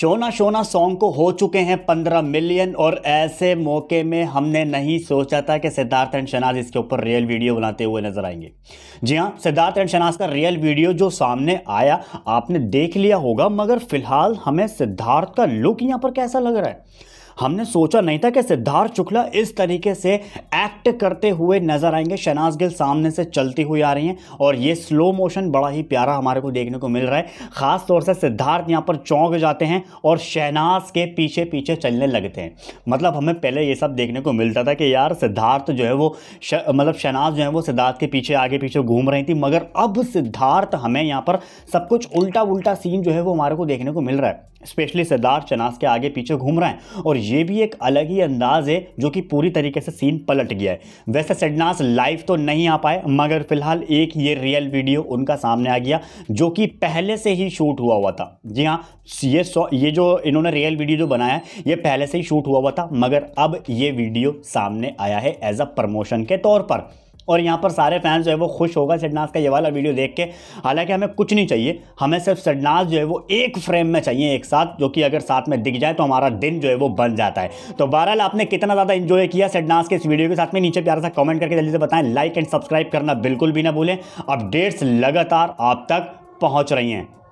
Shona Shona song को हो चुके हैं पंद्रह मिलियन और ऐसे मौके में हमने नहीं सोचा था कि सिद्धार्थ एंड शनाज इसके ऊपर रियल वीडियो बनाते हुए नजर आएंगे जी हाँ सिद्धार्थ एंड शनाज का रियल वीडियो जो सामने आया आपने देख लिया होगा मगर फिलहाल हमें सिद्धार्थ का लुक यहाँ पर कैसा लग रहा है हमने सोचा नहीं था कि सिद्धार्थ शुक्ला इस तरीके से एक्ट करते हुए नजर आएंगे शहनाज गिल सामने से चलती हुई आ रही हैं और ये स्लो मोशन बड़ा ही प्यारा हमारे को देखने को मिल रहा है ख़ास तौर से सिद्धार्थ यहाँ पर चौंक जाते हैं और शहनाज के पीछे पीछे चलने लगते हैं मतलब हमें पहले ये सब देखने को मिलता था कि यार सिद्धार्थ जो है वो श, मतलब शहनाज जो है वो सिद्धार्थ के पीछे आगे पीछे घूम रही थी मगर अब सिद्धार्थ हमें यहाँ पर सब कुछ उल्टा उल्टा सीन जो है वो हमारे को देखने को मिल रहा है स्पेशली सिद्धार्थ शनाज के आगे पीछे घूम रहे हैं और ये भी एक अलग ही अंदाज है जो कि पूरी तरीके से सीन पलट गया है वैसे सेडनास लाइव तो नहीं आ पाए मगर फिलहाल एक ये रियल वीडियो उनका सामने आ गया जो कि पहले से ही शूट हुआ हुआ था जी हाँ ये ये जो इन्होंने रियल वीडियो जो बनाया है ये पहले से ही शूट हुआ हुआ था मगर अब ये वीडियो सामने आया है एज अ प्रमोशन के तौर पर और यहाँ पर सारे फैंस जो है वो खुश होगा सडनाज का ये वाला वीडियो देख के हालांकि हमें कुछ नहीं चाहिए हमें सिर्फ सडनाज जो है वो एक फ्रेम में चाहिए एक साथ जो कि अगर साथ में दिख जाए तो हमारा दिन जो है वो बन जाता है तो बहरहाल आपने कितना ज़्यादा इन्जॉय किया सडनाज के इस वीडियो के साथ में नीचे प्यारा सा कॉमेंट करके जल्दी से बताएं लाइक एंड सब्सक्राइब करना बिल्कुल भी ना भूलें अपडेट्स लगातार आप तक पहुँच रही हैं